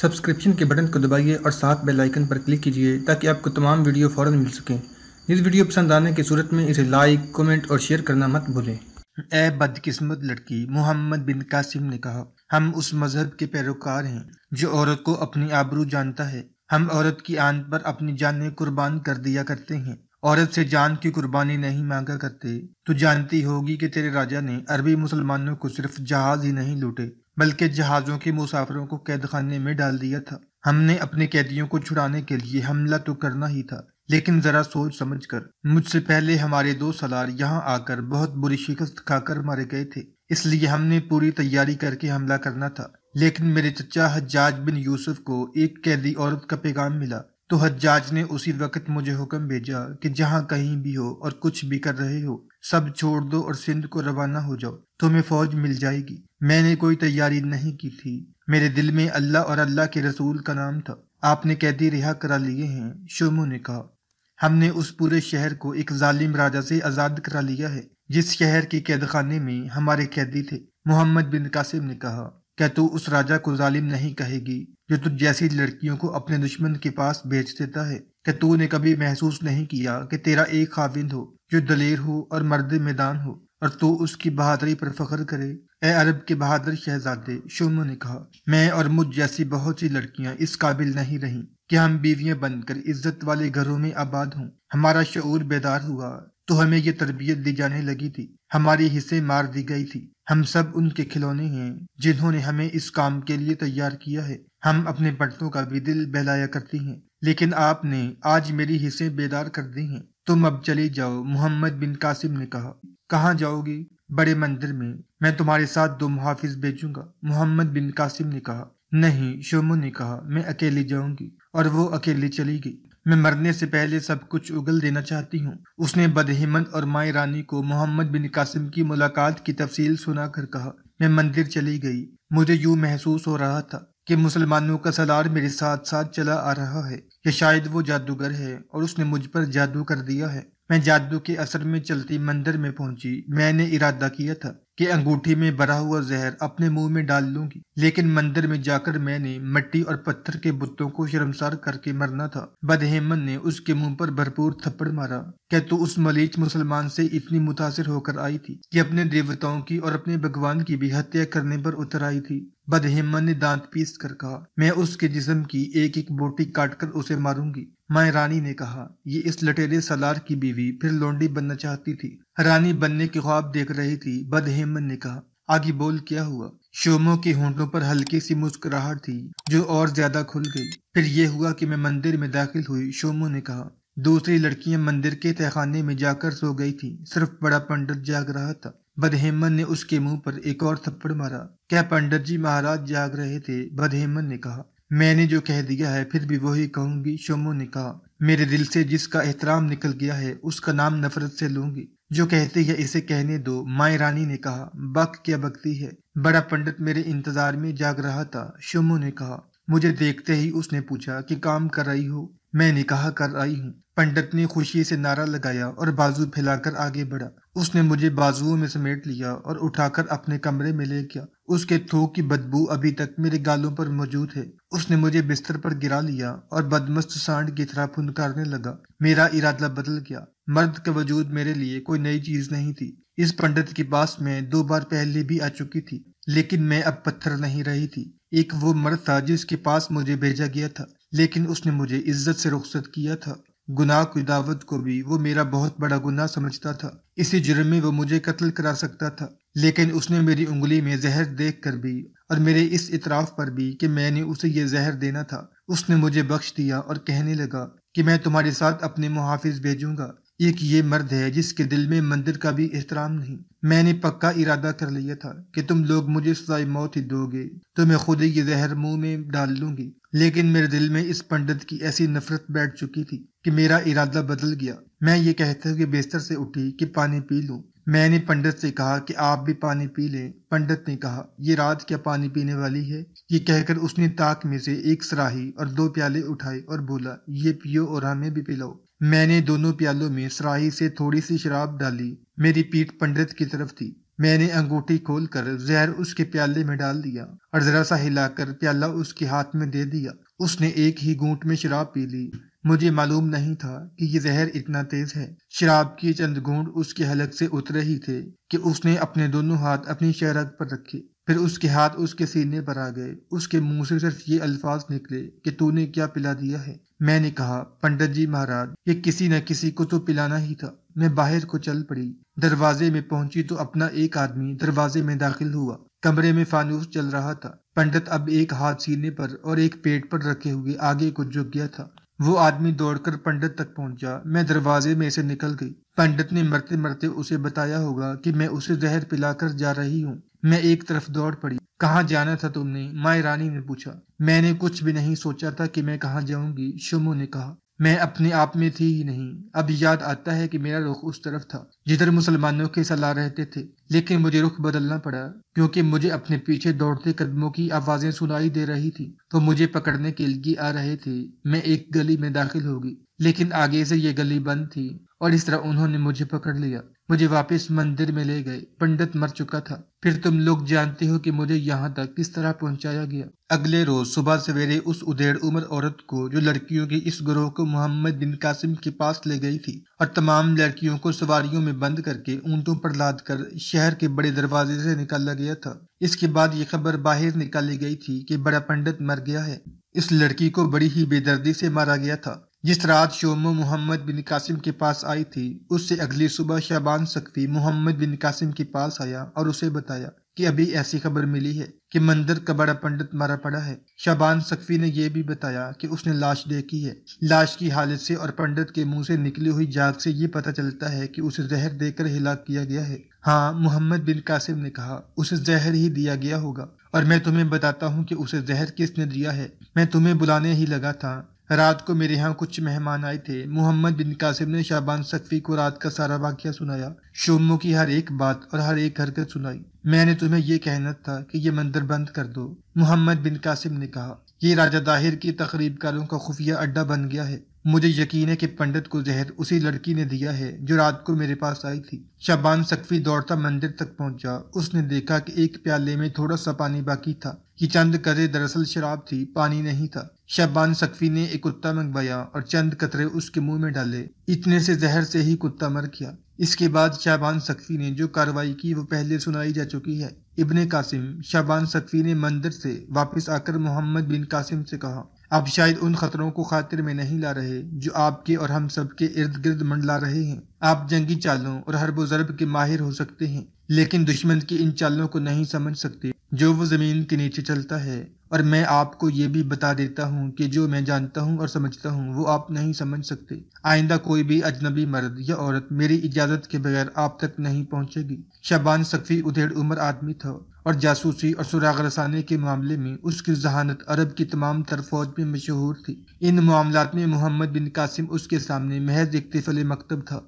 Subscription के button को दबाइए और साथ बेल आइकन पर क्लिक कीजिए ताकि आपको तमाम वीडियो फ़ौरन मिल सकें इस वीडियो पसंद आने की सूरत में इसे लाइक कमेंट और शेयर करना मत भूलें ए बदकिस्मत लड़की मोहम्मद बिन कासिम ने कहा हम उस मजहब के पैरोकार हैं जो औरत को अपनी आबरू जानता है हम औरत की आन पर अपनी जान कुर्बान कर दिया करते हैं औरत से जान की कुर्बानी नहीं मांगा करते तो जानती होगी कि तेरे राजा ने अरबी मुसलमानों को सिर्फ जहाज ही नहीं लूटे बल्कि जहाज़ों के मुसाफिरों को कैद खाने में डाल दिया था हमने अपने कैदियों को छुड़ाने के लिए हमला तो करना ही था लेकिन जरा सोच समझ कर मुझसे पहले हमारे दो सलार यहाँ आकर बहुत बुरी शिकस्त खाकर मारे गए थे इसलिए हमने पूरी तैयारी करके हमला करना था लेकिन मेरे चचा हज्जाज बिन यूसुफ को एक कैदी औरत का पैगाम मिला तो हज्जाज ने उसी वक्त मुझे हुक्म भेजा कि जहाँ कहीं भी हो और कुछ भी कर रहे हो सब छोड़ दो और सिंध को रवाना हो जाओ तुम्हें फौज मिल जाएगी मैंने कोई तैयारी नहीं की थी मेरे दिल में अल्लाह और अल्लाह के रसूल का नाम था आपने कैदी रिहा करा लिए हैं शोमो ने कहा हमने उस पूरे शहर को एक जालिम राजा से आज़ाद करा लिया है जिस शहर के कैद खाने में हमारे कैदी थे मोहम्मद बिन कासिम ने कहा क्या तू उस राजा को जालिम नहीं कहेगी जो तुझ जैसी लड़कियों को अपने दुश्मन के पास भेज देता है क्या तू ने कभी महसूस नहीं किया कि तेरा एक खाविंद हो जो दलेर हो और मर्द मैदान हो और तू उसकी बहादुरी पर फख्र करे ए अरब के बहादुर शहजादे शोमो ने कहा मैं और मुझ जैसी बहुत सी लड़कियां इस काबिल नहीं रहीं कि हम बीवियां बनकर इज्जत वाले घरों में आबाद हों हमारा शूर बेदार हुआ तो हमें ये तरबियत दी जाने लगी थी हमारी हिस्से मार दी गई थी हम सब उनके खिलौने हैं जिन्होंने हमें इस काम के लिए तैयार किया है हम अपने बर्तों का भी दिल बहलाया करती हैं लेकिन आपने आज मेरी हिस्से बेदार कर दी हैं तुम अब चले जाओ मोहम्मद बिन कासिम ने कहा कहाँ जाओगी बड़े मंदिर में मैं तुम्हारे साथ दो मुहाफिज भेजूंगा मोहम्मद बिन कासिम ने कहा नहीं शोमो ने कहा मैं अकेली जाऊंगी और वो अकेली चली गई मैं मरने से पहले सब कुछ उगल देना चाहती हूँ उसने बदहिमत और माए रानी को मोहम्मद बिन कासिम की मुलाकात की तफसील सुनाकर कहा मैं मंदिर चली गई मुझे यूं महसूस हो रहा था कि मुसलमानों का सलार मेरे साथ साथ चला आ रहा है या शायद वो जादूगर है और उसने मुझ पर जादू कर दिया है मैं जादू के असर में चलती मंदिर में पहुंची मैंने इरादा किया था कि अंगूठी में भरा हुआ जहर अपने मुंह में डाल लूंगी लेकिन मंदिर में जाकर मैंने मट्टी और पत्थर के बुतों को शर्मसार करके मरना था बदहेमन ने उसके मुंह पर भरपूर थप्पड़ मारा क्या तू उस मलिच मुसलमान से इतनी मुतासर होकर आई थी कि अपने देवताओं की और अपने भगवान की भी हत्या करने पर उतर आई थी बदहेमन ने दांत पीस कर कहा मैं उसके जिस्म की एक एक बोटी काटकर उसे मारूंगी माए रानी ने कहा ये इस लटेरे सलार की बीवी फिर लोंडी बनना चाहती थी रानी बनने के ख्वाब देख रही थी बद हेमन ने कहा आगे बोल क्या हुआ शोमो के होंठों पर हल्की सी मुस्कुराहट थी जो और ज्यादा खुल गई फिर ये हुआ कि मैं मंदिर में दाखिल हुई शोमो ने कहा दूसरी लड़कियां मंदिर के तहखाने में जाकर सो गई थी सिर्फ बड़ा पंडित जाग रहा था बदहेमन ने उसके मुंह पर एक और थप्पड़ मारा क्या पंडित जी महाराज जाग रहे थे बदहेमन ने कहा मैंने जो कह दिया है फिर भी वही कहूंगी शोमो ने कहा मेरे दिल से जिसका एहतराम निकल गया है उसका नाम नफरत से लूंगी जो कहती है इसे कहने दो माए रानी ने कहा बक क्या बकती है बड़ा पंडित मेरे इंतजार में जाग रहा था शोमो ने कहा मुझे देखते ही उसने पूछा कि काम कर रही हो मैं निकाह कर आई हूँ पंडित ने खुशी से नारा लगाया और बाजू फैलाकर आगे बढ़ा उसने मुझे बाजुओं में समेट लिया और उठाकर अपने कमरे में ले गया उसके थोक की बदबू अभी तक मेरे गालों पर मौजूद है उसने मुझे बिस्तर पर गिरा लिया और बदमस्त सांड की तरह फुनकारने लगा मेरा इरादा बदल गया मर्द का वजूद मेरे लिए कोई नई चीज नहीं थी इस पंडित के पास मैं दो बार पहले भी आ चुकी थी लेकिन मैं अब पत्थर नहीं रही थी एक वो मर्द था जिसके पास मुझे भेजा गया था लेकिन उसने मुझे इज्जत से रुख्सत किया था गुनाह की दावत को भी वो मेरा बहुत बड़ा गुनाह समझता था इसी जुर्म में वो मुझे कत्ल करा सकता था लेकिन उसने मेरी उंगली में जहर देख कर भी और मेरे इस इतराफ पर भी कि मैंने उसे ये जहर देना था उसने मुझे बख्श दिया और कहने लगा कि मैं तुम्हारे साथ अपने मुहाफिज भेजूंगा एक ये मर्द है जिसके दिल में मंदिर का भी एहतराम नहीं मैंने पक्का इरादा कर लिया था कि तुम लोग मुझे सजाए मौत ही दोगे तो मैं खुद ही ये जहर मुंह में डाल लूंगी लेकिन मेरे दिल में इस पंडित की ऐसी नफरत बैठ चुकी थी कि मेरा इरादा बदल गया मैं ये कहते हुए बेस्तर से उठी कि पानी पी लूं मैंने पंडित से कहा कि आप भी पानी पी लें पंडित ने कहा ये रात क्या पानी पीने वाली है ये कहकर उसने ताक में से एक सराही और दो प्याले उठाए और बोला ये पियो और हमें भी पिलाओ मैंने दोनों प्यालों में सराही से थोड़ी सी शराब डाली मेरी पीठ पंडित की तरफ थी मैंने अंगूठी खोलकर जहर उसके प्याले में डाल दिया और जरा सा हिलाकर प्याला उसके हाथ में दे दिया उसने एक ही घूंट में शराब पी ली मुझे मालूम नहीं था कि ये जहर इतना तेज है शराब के चंद घूंट उसके हलक से उतरे ही थे कि उसने अपने दोनों हाथ अपनी शहरत पर रखे फिर उसके हाथ उसके सीने पर आ गए उसके मुंह से सिर्फ ये अल्फाज निकले कि तूने क्या पिला दिया है मैंने कहा पंडित जी महाराज ये किसी न किसी को तो पिलाना ही था मैं बाहर को चल पड़ी दरवाजे में पहुंची तो अपना एक आदमी दरवाजे में दाखिल हुआ कमरे में फानूस चल रहा था पंडित अब एक हाथ सीने पर और एक पेट पर रखे हुए आगे को झुक गया था वो आदमी दौड़कर पंडित तक पहुंचा मैं दरवाजे में से निकल गई पंडित ने मरते मरते उसे बताया होगा कि मैं उसे जहर पिलाकर जा रही हूँ मैं एक तरफ दौड़ पड़ी कहाँ जाना था तुमने माए रानी ने पूछा मैंने कुछ भी नहीं सोचा था कि मैं कहाँ जाऊंगी शुमो ने कहा मैं अपने आप में थी ही नहीं अब याद आता है कि मेरा रुख उस तरफ था जिधर मुसलमानों के सलाह रहते थे लेकिन मुझे रुख बदलना पड़ा क्योंकि मुझे अपने पीछे दौड़ते कदमों की आवाजें सुनाई दे रही थी तो मुझे पकड़ने के लिए आ रहे थे मैं एक गली में दाखिल होगी लेकिन आगे से ये गली बंद थी और इस तरह उन्होंने मुझे पकड़ लिया मुझे वापस मंदिर में ले गए पंडित मर चुका था फिर तुम लोग जानते हो कि मुझे यहाँ तक किस तरह पहुँचाया गया अगले रोज सुबह सवेरे उस उधेड़ उम्र औरत को जो लड़कियों के इस ग्रोह को मोहम्मद बिन कासिम के पास ले गई थी और तमाम लड़कियों को सवारियों में बंद करके ऊँटों पर लाद कर शहर के बड़े दरवाजे से निकाला गया था इसके बाद ये खबर बाहर निकाली गई थी कि बड़ा पंडित मर गया है इस लड़की को बड़ी ही बेदर्दी से मारा गया था जिस रात शोमो मोहम्मद बिन कासिम के पास आई थी उससे अगली सुबह शहबान सख्ती मोहम्मद बिन कासिम के पास आया और उसे बताया कि अभी ऐसी खबर मिली है कि मंदिर का बड़ा पंडित मारा पड़ा है शाबान सकफी ने यह भी बताया कि उसने लाश देखी है लाश की हालत से और पंडित के मुंह से निकली हुई जाग से ये पता चलता है कि उसे जहर देकर हिलाक किया गया है हाँ मोहम्मद बिन कासिम ने कहा उसे जहर ही दिया गया होगा और मैं तुम्हें बताता हूँ कि उसे जहर किसने दिया है मैं तुम्हें बुलाने ही लगा था रात को मेरे यहाँ कुछ मेहमान आए थे मोहम्मद बिन कासिम ने शाबान सफी को रात का सारा वाक्य सुनाया शोमो की हर एक बात और हर एक हरकत सुनाई मैंने तुम्हें ये कहना था कि ये मंदिर बंद कर दो मोहम्मद बिन कासिम ने कहा ये राजा दाहिर की तकरीबकारों का खुफिया अड्डा बन गया है मुझे यकीन है कि पंडित को जहर उसी लड़की ने दिया है जो रात को मेरे पास आई थी शाबान सकफी दौड़ता मंदिर तक पहुंचा उसने देखा कि एक प्याले में थोड़ा सा पानी बाकी था ये चंद करे दरअसल शराब थी पानी नहीं था शहबान सकफी ने एक कुत्ता मंगवाया और चंद कतरे उसके मुंह में डाले इतने से जहर से ही कुत्ता मर गया इसके बाद शाहबान सकफी ने जो कार्रवाई की वो पहले सुनाई जा चुकी है इब्ने कासिम शाहबान सकफी ने मंदिर से वापस आकर मोहम्मद बिन कासिम से कहा आप शायद उन खतरों को खातिर में नहीं ला रहे जो आपके और हम सब के इर्द गिर्द मंडला रहे हैं आप जंगी चालों और हर बुजर्ब के माहिर हो सकते हैं लेकिन दुश्मन की इन चालों को नहीं समझ सकते जो वो जमीन के नीचे चलता है और मैं आपको ये भी बता देता हूँ कि जो मैं जानता हूँ और समझता हूँ वो आप नहीं समझ सकते आइंदा कोई भी अजनबी मर्द या औरत मेरी इजाज़त के बगैर आप तक नहीं पहुँचेगी शबान सफी उधेड़ उम्र आदमी था और जासूसी और सुराग रसानी के मामले में उसकी जहानत अरब की तमाम तर फौज में मशहूर थी इन मामला में मोहम्मद बिन कासिम उसके सामने महज एक मकतब था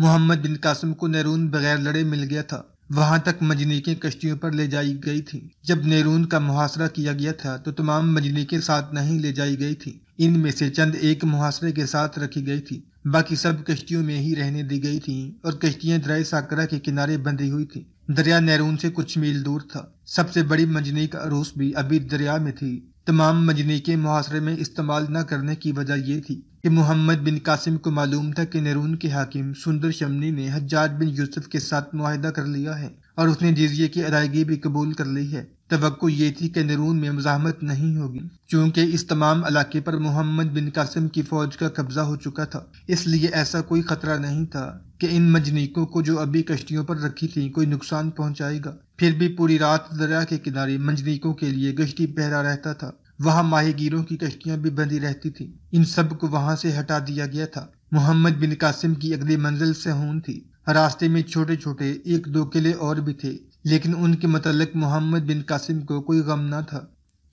मोहम्मद बिन कासिम को नहरून बगैर लड़े मिल गया था वहां तक मजनीकें कश्तियों पर ले जाई गई थी जब नेरून का मुहासरा किया गया था तो तमाम मजनीकें साथ नहीं ले जाई गई थी इनमें से चंद एक मुहासरे के साथ रखी गई थी बाकी सब कश्तियों में ही रहने दी गई थी और कश्तियां दरिया साकरा के किनारे बंधी हुई थी दरिया नेहरून से कुछ मील दूर था सबसे बड़ी मजनीक अरूस भी अभी दरिया में थी तमाम मजनीकें मुहासरे में इस्तेमाल न करने की वजह यह थी कि मोहम्मद बिन कासिम को मालूम था कि नरून के हाकिम सुंदर शमनी ने हजार बिन यूसुफ के साथ माहिदा कर लिया है और उसने जीजिए की अदायगी भी कबूल कर ली है तो ये थी कि नरून में मजामत नहीं होगी क्योंकि इस तमाम इलाके पर मोहम्मद बिन कासिम की फौज का कब्जा हो चुका था इसलिए ऐसा कोई खतरा नहीं था कि इन मजनीकों को जो अभी कश्तियों पर रखी थी कोई नुकसान पहुंचाएगा फिर भी पूरी रात दरिया के किनारे मंजनीकों के लिए गश्ती पहरा रहता था वहाँ माहिगीरों की कश्तियाँ भी बंधी रहती थी इन सब को वहाँ से हटा दिया गया था मोहम्मद बिन कासिम की अगली मंजिल सहून थी रास्ते में छोटे छोटे एक दो किले और भी थे लेकिन उनके मतलब मोहम्मद बिन कासिम को कोई गम ना था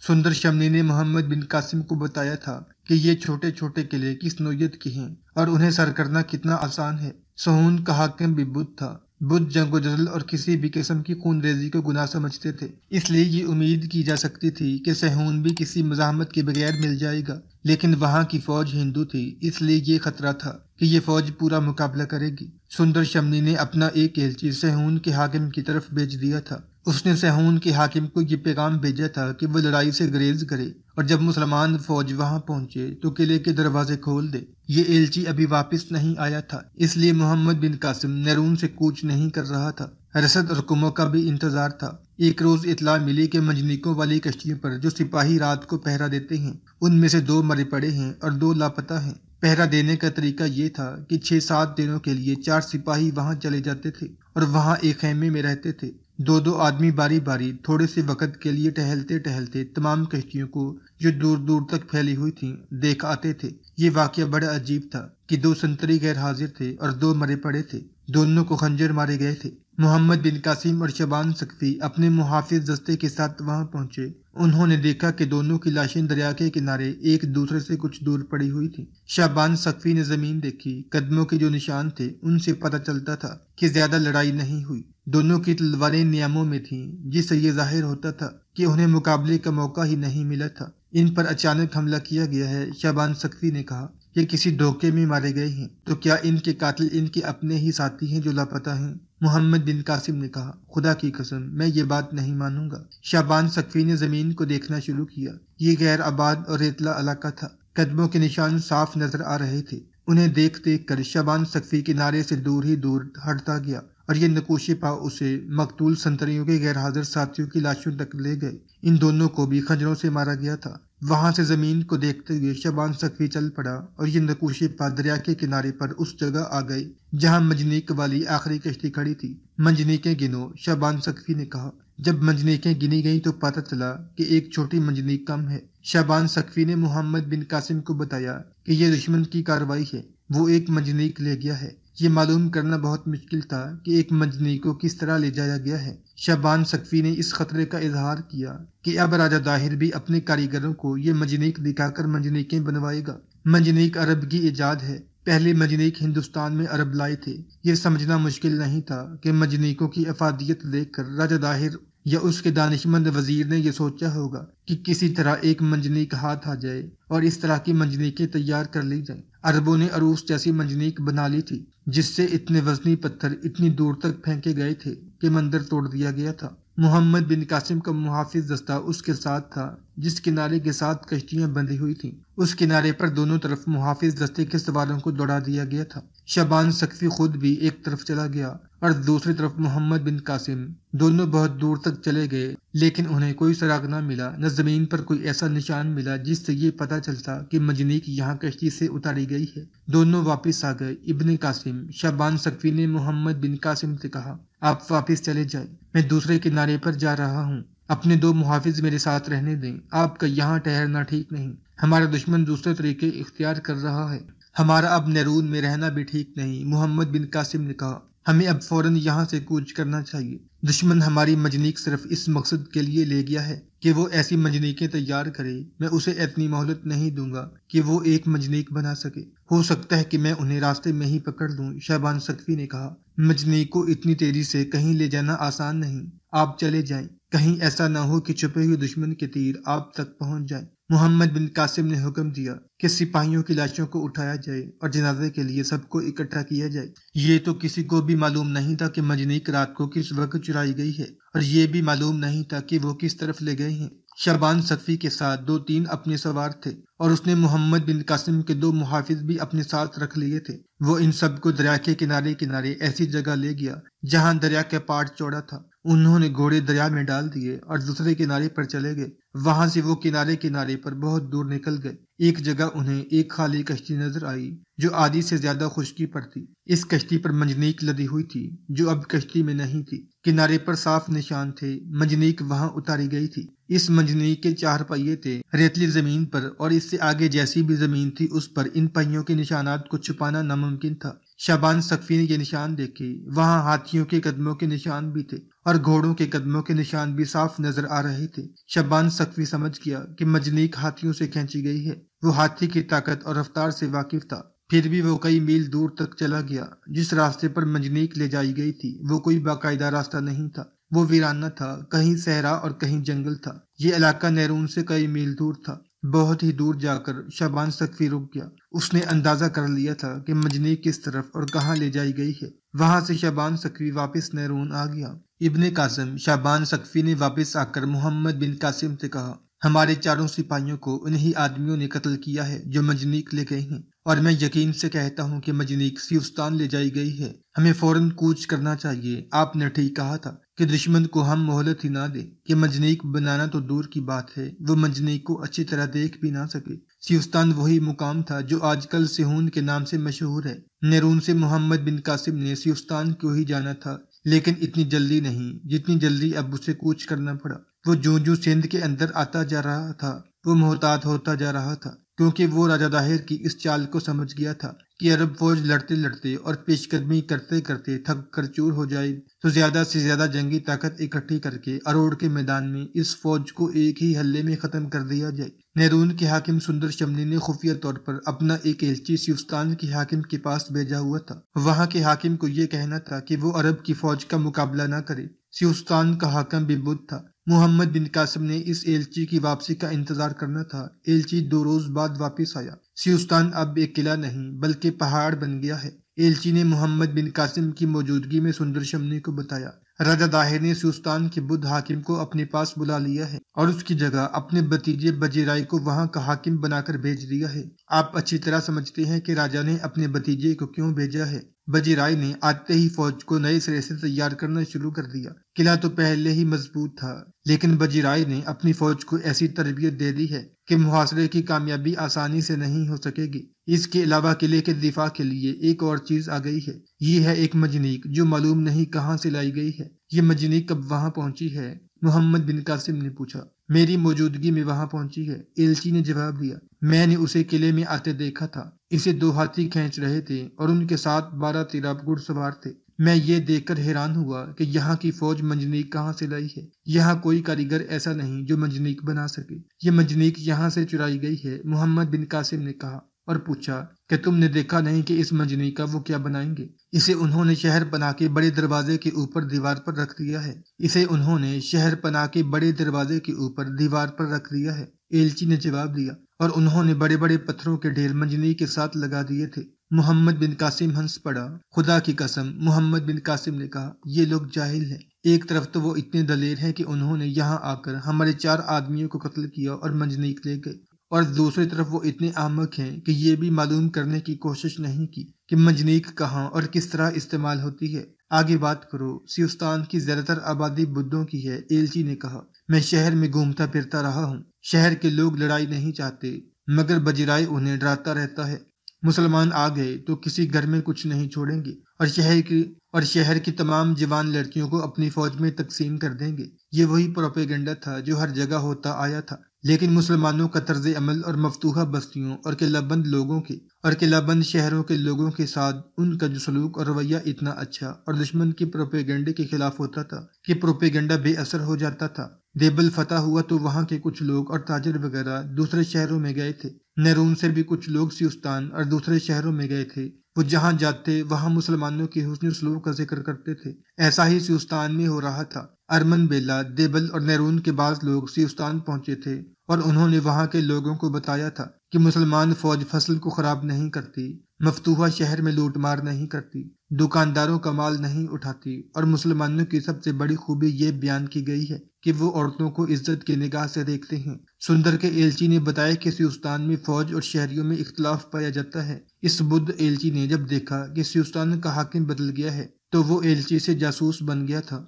सुंदर शमनी ने मोहम्मद बिन कासिम को बताया था कि ये छोटे छोटे किले किस नोयत के हैं और उन्हें सर करना कितना आसान है सहून का हाकिम भी बुद्ध था बुद्ध जंगोजल और किसी भी किस्म की खून रेजी को गुनाह समझते थे इसलिए ये उम्मीद की जा सकती थी कि सहून भी किसी मजामत के बगैर मिल जाएगा लेकिन वहाँ की फौज हिंदू थी इसलिए ये खतरा था कि ये फौज पूरा मुकाबला करेगी सुंदर शमनी ने अपना एक एलची सहून के हाकिम की तरफ भेज दिया था उसने सहून के हाकिम को ये पैगाम भेजा था कि वो लड़ाई से ग्रेज करे और जब मुसलमान फौज वहां पहुंचे तो किले के दरवाजे खोल दे ये एलची अभी वापस नहीं आया था इसलिए मोहम्मद बिन कासिम नरून से कूच नहीं कर रहा था रसद और कुमों का भी इंतजार था एक रोज इतला मिली के मंजनीकों वाली कश्तियों पर जो सिपाही रात को पहरा देते हैं उनमें से दो मरे पड़े हैं और दो लापता हैं पहरा देने का तरीका ये था कि छह सात दिनों के लिए चार सिपाही वहां चले जाते थे और वहां एक खेमे में रहते थे दो दो आदमी बारी बारी थोड़े से वक़्त के लिए टहलते टहलते तमाम कश्तियों को जो दूर दूर तक फैली हुई थी देख आते थे ये वाक्य बड़ा अजीब था कि दो संतरी गैर हाजिर थे और दो मरे पड़े थे दोनों को खंजर मारे गए थे मोहम्मद बिन कासिम और शबान सख्ती अपने मुहाफिज दस्ते के साथ वहां पहुंचे उन्होंने देखा कि दोनों की लाशें दरिया के किनारे एक दूसरे से कुछ दूर पड़ी हुई थी शाबान सकफी ने ज़मीन देखी कदमों के जो निशान थे उनसे पता चलता था कि ज़्यादा लड़ाई नहीं हुई दोनों की तलवारें नियमों में थीं जिससे ये जाहिर होता था कि उन्हें मुकाबले का मौका ही नहीं मिला था इन पर अचानक हमला किया गया है शाबान सकफी ने कहा ये किसी धोखे में मारे गए हैं तो क्या इनके कातिल इनके अपने ही साथी हैं जो लापता हैं मोहम्मद बिन कासिम ने कहा खुदा की कसम मैं ये बात नहीं मानूंगा शाबान सकफी ने ज़मीन को देखना शुरू किया ये गैर आबाद और रेतला इलाका था कदमों के निशान साफ नजर आ रहे थे उन्हें देख देख कर शाबान सकफी किनारे से दूर ही दूर हटता गया और ये नकोशे पा उसे मकतूल संतरियों के गैर हाजिर साथियों की लाशों तक ले गए इन दोनों को भी खंजरों से मारा गया था वहां से जमीन को देखते हुए शबान सकफी चल पड़ा और ये नकोशे पा दरिया के किनारे पर उस जगह आ गए जहां मंजनीक वाली आखिरी कश्ती खड़ी थी मंजनीकें गिनो शाबान सकफी ने कहा जब मंजनीकें गिनी गईं तो पता चला कि एक छोटी मंजनीक कम है शाबान सकफी ने मोहम्मद बिन कासिम को बताया कि यह दुश्मन की कार्रवाई है वो एक मंजनीक ले गया है ये मालूम करना बहुत मुश्किल था कि एक मंजनी को किस तरह ले जाया गया है शबान सकफी ने इस खतरे का इजहार किया कि अब राजा दाहिर भी अपने कारीगरों को ये मंजनीक दिखाकर मंजनीकें बनवाएगा मंजनीक अरब की ईजाद है पहले मजनीक हिंदुस्तान में अरब लाए थे ये समझना मुश्किल नहीं था कि मजनीकों की अफादियत देखकर राजा दाहिर या उसके दानिशमंद वजीर ने यह सोचा होगा कि किसी तरह एक मंजनीक हाथ आ जाए और इस तरह की मंजनीकें तैयार कर ली जाएं। अरबों ने अरूस जैसी मंजनीक बना ली थी जिससे इतने वजनी पत्थर इतनी दूर तक फेंके गए थे कि मंदिर तोड़ दिया गया था मोहम्मद बिन कासिम का मुहाफिज दस्ता उसके साथ था जिस किनारे के साथ कश्तियां बंधी हुई थीं। उस किनारे पर दोनों तरफ मुहाफिज दस्ते के सवारों को दौड़ा दिया गया था शबान सख्फी खुद भी एक तरफ चला गया और दूसरी तरफ मोहम्मद बिन कासिम दोनों बहुत दूर तक चले गए लेकिन उन्हें कोई सराग न मिला न जमीन पर कोई ऐसा निशान मिला जिससे ये पता चलता कि मजनीक यहाँ कश्ती से उतारी गई है दोनों वापस आ गए इब्ने कासिम शबान सकफी ने मोहम्मद बिन कासिम से कहा आप वापस चले जाए मैं दूसरे किनारे पर जा रहा हूँ अपने दो मुहाफिज मेरे साथ रहने दें आपका यहाँ ठहरना ठीक नहीं हमारा दुश्मन दूसरे तरीके इख्तियार कर रहा है हमारा अब नरून में रहना भी ठीक नहीं मोहम्मद बिन कासिम ने कहा हमें अब फौरन यहाँ से कूच करना चाहिए दुश्मन हमारी मजनीक सिर्फ इस मकसद के लिए ले गया है कि वो ऐसी मजनीकें तैयार करे मैं उसे इतनी मोहलत नहीं दूंगा कि वो एक मजनीक बना सके हो सकता है कि मैं उन्हें रास्ते में ही पकड़ लूँ शहबान सकफी ने कहा मजनीक को इतनी तेजी से कहीं ले जाना आसान नहीं आप चले जाएं कहीं ऐसा ना हो कि छुपे हुए दुश्मन के तीर आप तक पहुंच जाए मोहम्मद बिन कासिम ने हुक्म दिया कि सिपाहियों की लाशों को उठाया जाए और जनाजे के लिए सबको इकट्ठा किया जाए ये तो किसी को भी मालूम नहीं था कि मजनीक रात को किस वक्त चुराई गई है और ये भी मालूम नहीं था कि वो किस तरफ ले गए हैं शरबान सफ़ी के साथ दो तीन अपने सवार थे और उसने मोहम्मद बिन कासिम के दो मुहाफिज भी अपने साथ रख लिए थे वो इन सब को दरिया के किनारे किनारे ऐसी जगह ले गया जहाँ दरिया के पाट चौड़ा था उन्होंने घोड़े दरिया में डाल दिए और दूसरे किनारे पर चले गए वहां से वो किनारे किनारे पर बहुत दूर निकल गए एक जगह उन्हें एक खाली कश्ती नजर आई जो आधी से ज्यादा खुश्की पर थी इस कश्ती पर मंजनीक लदी हुई थी जो अब कश्ती में नहीं थी किनारे पर साफ निशान थे मंजनीक वहां उतारी गई थी इस मंजनीक के चार पहिये थे रेतली जमीन पर और इससे आगे जैसी भी जमीन थी उस पर इन पहियों के निशानात को छुपाना नामुमकिन था शाबान सकफी ने ये निशान देखे वहाँ हाथियों के कदमों के निशान भी थे और घोड़ों के कदमों के निशान भी साफ नजर आ रहे थे शबान सकफी समझ गया कि मजनीक हाथियों से खींची गई है वो हाथी की ताकत और रफ्तार से वाकिफ था फिर भी वो कई मील दूर तक चला गया जिस रास्ते पर मजनीक ले जाई गई थी वो कोई बाकायदा रास्ता नहीं था वो वीराना था कहीं सहरा और कहीं जंगल था ये इलाका नेहरून से कई मील दूर था बहुत ही दूर जाकर शाबान सकफी रुक गया उसने अंदाजा कर लिया था कि मजनी किस तरफ और कहाँ ले जाई गई है वहां से शाबान सकफी वापस नहरून आ गया इब्ने कासिम शाबान सकफी ने वापस आकर मोहम्मद बिन कासिम से कहा हमारे चारों सिपाहियों को उन्हीं आदमियों ने कत्ल किया है जो मजनीक ले गए हैं और मैं यकीन से कहता हूँ कि मजनीक सिवस्तान ले जाई गई है हमें फौरन कूच करना चाहिए आपने ठीक कहा था कि दुश्मन को हम मोहलत ही ना दे कि मजनीक बनाना तो दूर की बात है वो मजनीक को अच्छी तरह देख भी ना सके सिवस्तान वही मुकाम था जो आजकल सेहून के नाम से मशहूर है नेरून से मोहम्मद बिन कासिम ने सिवस्तान को ही जाना था लेकिन इतनी जल्दी नहीं जितनी जल्दी अब उसे कूच करना पड़ा वो जो जो सिंध के अंदर आता जा रहा था वो मोहतात होता जा रहा था क्योंकि वो राजा दाहिर की इस चाल को समझ गया था कि अरब फौज लड़ते लड़ते और पेशकदमी करते करते थक कर चूर हो जाए तो ज्यादा से ज्यादा जंगी ताकत इकट्ठी करके अरोड़ के मैदान में इस फौज को एक ही हल्ले में खत्म कर दिया जाए नेहरून के हाकिम सुंदर शमनी ने खुफिया तौर पर अपना एक एलची सिवस्तान के हाकिम के पास भेजा हुआ था वहाँ के हाकिम को यह कहना था कि वो अरब की फौज का मुकाबला न करे सिवस्तान का हाकम बिबुद था मोहम्मद बिन कासिम ने इस एलची की वापसी का इंतजार करना था एलची दो रोज बाद वापस आया सियुस्तान अब एक किला नहीं बल्कि पहाड़ बन गया है एलची ने मोहम्मद बिन कासिम की मौजूदगी में सुंदर शमनी को बताया राजा दाहिर ने सियुस्तान के बुद्ध हाकिम को अपने पास बुला लिया है और उसकी जगह अपने भतीजे बजीराय को वहाँ का हाकिम बनाकर भेज दिया है आप अच्छी तरह समझते हैं कि राजा ने अपने भतीजे को क्यों भेजा है वजीराई ने आते ही फौज को नए सिरे से तैयार करना शुरू कर दिया किला तो पहले ही मजबूत था लेकिन वजीराई ने अपनी फौज को ऐसी तरबियत दे दी है कि मुहासरे की कामयाबी आसानी से नहीं हो सकेगी इसके अलावा किले के दिफा के लिए एक और चीज आ गई है ये है एक मजनीक जो मालूम नहीं कहाँ से लाई गई है ये मजनीक कब वहाँ पहुँची है मोहम्मद बिन कासिम ने पूछा मेरी मौजूदगी में वहाँ पहुँची है एलची ने जवाब दिया मैंने उसे किले में आते देखा था इसे दो हाथी खींच रहे थे और उनके साथ बारह तेरह घुड़सवार थे मैं ये देखकर हैरान हुआ कि यहाँ की फौज मंजनीक कहाँ से लाई है यहाँ कोई कारीगर ऐसा नहीं जो मंजनीक बना सके ये मंजनीक यहाँ से चुराई गई है मोहम्मद बिन कासिम ने कहा और पूछा कि तुमने देखा नहीं कि इस मंजनी का वो क्या बनाएंगे इसे उन्होंने शहर पना के बड़े दरवाजे के ऊपर दीवार पर रख दिया है इसे उन्होंने शहर पना के बड़े दरवाजे के ऊपर दीवार पर रख दिया है एलची ने जवाब दिया और उन्होंने बड़े बड़े पत्थरों के ढेर मंजनी के साथ लगा दिए थे मोहम्मद बिन कासिम हंस पड़ा खुदा की कसम मोहम्मद बिन कासिम ने कहा ये लोग जाहिल हैं एक तरफ तो वो इतने दलेर हैं कि उन्होंने यहाँ आकर हमारे चार आदमियों को कत्ल किया और मंजनीक ले गए और दूसरी तरफ वो इतने आमक हैं कि ये भी मालूम करने की कोशिश नहीं की कि मंजनीक कहाँ और किस तरह इस्तेमाल होती है आगे बात करो सिस्तान की ज्यादातर आबादी बुद्धों की है एलची ने कहा मैं शहर में घूमता फिरता रहा हूँ शहर के लोग लड़ाई नहीं चाहते मगर बजराय उन्हें डराता रहता है मुसलमान आ गए तो किसी घर में कुछ नहीं छोड़ेंगे और शहर की और शहर की तमाम जवान लड़कियों को अपनी फौज में तकसीम कर देंगे ये वही प्रोपेगेंडा था जो हर जगह होता आया था लेकिन मुसलमानों का तर्ज अमल और मफतूहा बस्तियों और किलाबंद लोगों के और किलाबंद शहरों के लोगों के साथ उनका जो सलूक और रवैया इतना अच्छा और दुश्मन के प्रोपेगेंडे के खिलाफ होता था कि प्रोपेगेंडा बेअसर हो जाता था देबल फतह हुआ तो वहाँ के कुछ लोग और ताजर वगैरह दूसरे शहरों में गए थे नैरून से भी कुछ लोग सिस्तान और दूसरे शहरों में गए थे वो जहाँ जाते वहाँ मुसलमानों के हुसन सलूक का जिक्र करते थे ऐसा ही सिस्तान में हो रहा था अरमन बेला देबल और नैरून के बाद लोग सिस्तान पहुंचे थे और उन्होंने वहां के लोगों को बताया था कि मुसलमान फौज फसल को खराब नहीं करती मफतूहा शहर में लूटमार नहीं करती दुकानदारों का माल नहीं उठाती और मुसलमानों की सबसे बड़ी खूबी ये बयान की गई है कि वो औरतों को इज्जत की निगाह से देखते हैं सुंदर के एलची ने बताया कि सिस्तान में फौज और शहरियों में इख्तलाफ पाया जाता है इस बुद्ध एलची ने जब देखा कि सिस्तान का हाकिम बदल गया है तो वो एलची से जासूस बन गया था